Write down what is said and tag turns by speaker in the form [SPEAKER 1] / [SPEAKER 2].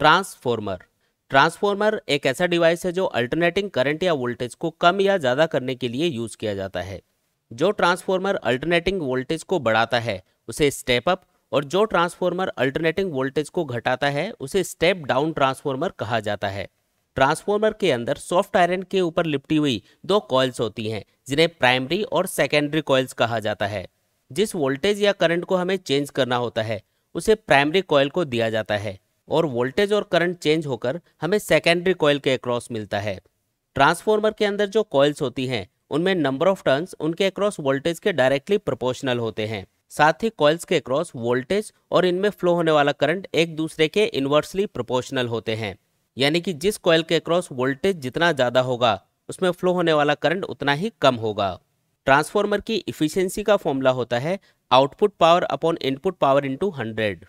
[SPEAKER 1] transformer transformer एक ऐसा device है जो अल्टरनेटिंग करंट या वोल्टेज को कम या ज़्यादा करने के लिए यूज़ किया जाता है जो ट्रांसफॉर्मर अल्टरनेटिंग वोल्टेज को बढ़ाता है उसे स्टेप अप और जो ट्रांसफॉर्मर अल्टरनेटिंग वोल्टेज को घटाता है उसे स्टेप डाउन ट्रांसफॉर्मर कहा जाता है ट्रांसफॉर्मर के अंदर सॉफ्ट आयरन के ऊपर लिपटी हुई दो कॉइल्स होती हैं जिन्हें प्राइमरी और सेकेंडरी कॉइल्स कहा जाता है जिस वोल्टेज या करंट को हमें चेंज करना होता है उसे प्राइमरी कॉइल को दिया जाता है और वोल्टेज और करंट चेंज होकर हमें सेकेंडरी कॉयल के अक्रॉस मिलता है ट्रांसफॉर्मर के अंदर जो कॉयल्स होती हैं उनमें नंबर ऑफ टर्न्स उनके अक्रॉस वोल्टेज के डायरेक्टली प्रोपोर्शनल होते हैं साथ ही कॉयल्स के अक्रॉस वोल्टेज और इनमें फ्लो होने वाला करंट एक दूसरे के इन्वर्सली प्रोपोर्शनल होते हैं यानी कि जिस कॉयल के अक्रॉस वोल्टेज जितना ज़्यादा होगा उसमें फ्लो होने वाला करंट उतना ही कम होगा ट्रांसफॉर्मर की इफिशियंसी का फॉर्मूला होता है output power upon input power into hundred